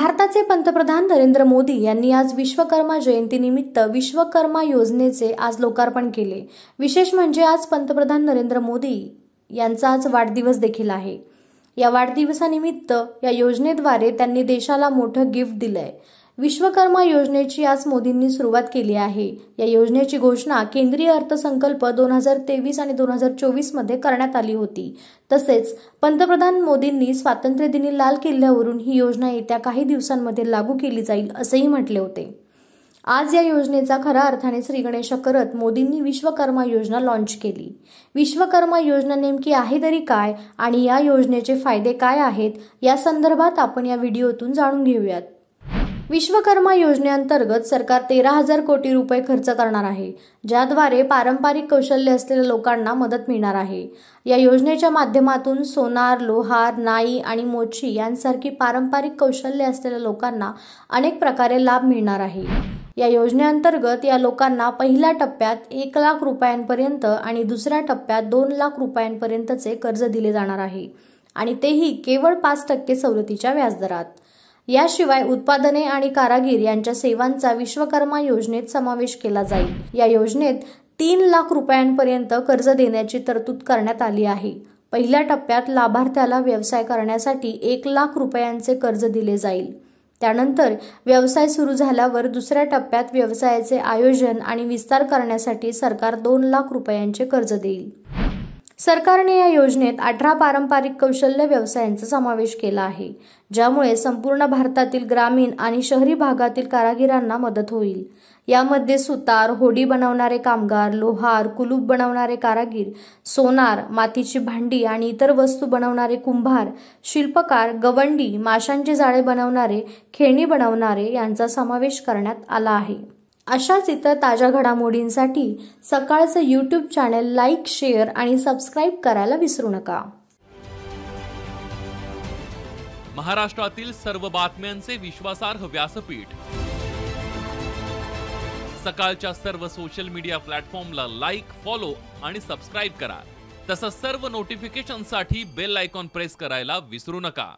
भारताचे पंतप्रधान नरेंद्र मोदी यांनी आज विश्वकर्मा जयंतीनिमित्त विश्वकर्मा योजनेचे आज लोकार्पण केले विशेष म्हणजे आज पंतप्रधान नरेंद्र मोदी यांचा आज वाढदिवस देखील आहे या वाढदिवसानिमित्त या योजनेद्वारे त्यांनी देशाला मोठं गिफ्ट दिलंय विश्वकर्मा योजनेची आज मोदींनी सुरुवात केली आहे या योजनेची घोषणा केंद्रीय अर्थसंकल्प दोन हजार तेवीस आणि दोन हजार चोवीसमध्ये करण्यात आली होती तसेच पंतप्रधान मोदींनी स्वातंत्र्यदिनी लाल किल्ल्यावरून ही योजना येत्या काही दिवसांमध्ये लागू केली जाईल असेही म्हटले होते आज या योजनेचा खऱ्या अर्थाने गणेश करत मोदींनी विश्वकर्मा योजना लॉन्च केली विश्वकर्मा योजना नेमकी आहे तरी काय आणि या योजनेचे फायदे काय आहेत या संदर्भात आपण या व्हिडिओतून जाणून घेऊयात विश्वकर्मा योजनेअंतर्गत सरकार तेरा हजार कोटी रुपये खर्च करणार आहे ज्याद्वारे पारंपरिक कौशल्य असलेल्या लोकांना मदत मिळणार आहे या योजनेच्या माध्यमातून सोनार लोहार नाई आणि मोची यांसारखी पारंपरिक कौशल्य असलेल्या लोकांना अनेक प्रकारे लाभ मिळणार आहे या योजनेअंतर्गत या लोकांना पहिल्या टप्प्यात एक लाख रुपयांपर्यंत आणि दुसऱ्या टप्प्यात दोन लाख रुपयांपर्यंतचे कर्ज दिले जाणार आहे आणि तेही केवळ पाच टक्के सवलतीच्या व्याजदरात याशिवाय उत्पादने आणि कारागीर यांच्या सेवांचा विश्वकर्मा योजनेत समावेश केला जाईल या योजनेत तीन लाख रुपयांपर्यंत कर्ज देण्याची तरतूद करण्यात आली आहे पहिल्या टप्प्यात लाभार्थ्याला व्यवसाय करण्यासाठी एक लाख रुपयांचे कर्ज दिले जाईल त्यानंतर व्यवसाय सुरू झाल्यावर दुसऱ्या टप्प्यात व्यवसायाचे आयोजन आणि विस्तार करण्यासाठी सरकार दोन लाख रुपयांचे कर्ज देईल सरकारने या योजनेत अठरा पारंपरिक कौशल्य व्यवसायांचा समावेश केला आहे ज्यामुळे संपूर्ण भारतातील ग्रामीण आणि शहरी भागातील कारागिरांना मदत होईल यामध्ये सुतार होडी बनवणारे कामगार लोहार कुलूप बनवणारे कारागीर सोनार मातीची भांडी आणि इतर वस्तू बनवणारे कुंभार शिल्पकार गवंडी माशांचे जाळे बनवणारे खेळणी बनवणारे यांचा समावेश करण्यात आला आहे अशाच इतर ताज्या घडामोडींसाठी सकाळचं यूट्यूब चॅनेल लाईक शेअर आणि सबस्क्राईब करायला विसरू नका महाराष्ट्रातील सर्व बातम्यांचे विश्वासार्ह व्यासपीठ सकाळच्या सर्व सोशल मीडिया प्लॅटफॉर्मला लाईक फॉलो आणि सबस्क्राईब करा तसंच सर्व नोटिफिकेशनसाठी बेल आयकॉन प्रेस करायला विसरू नका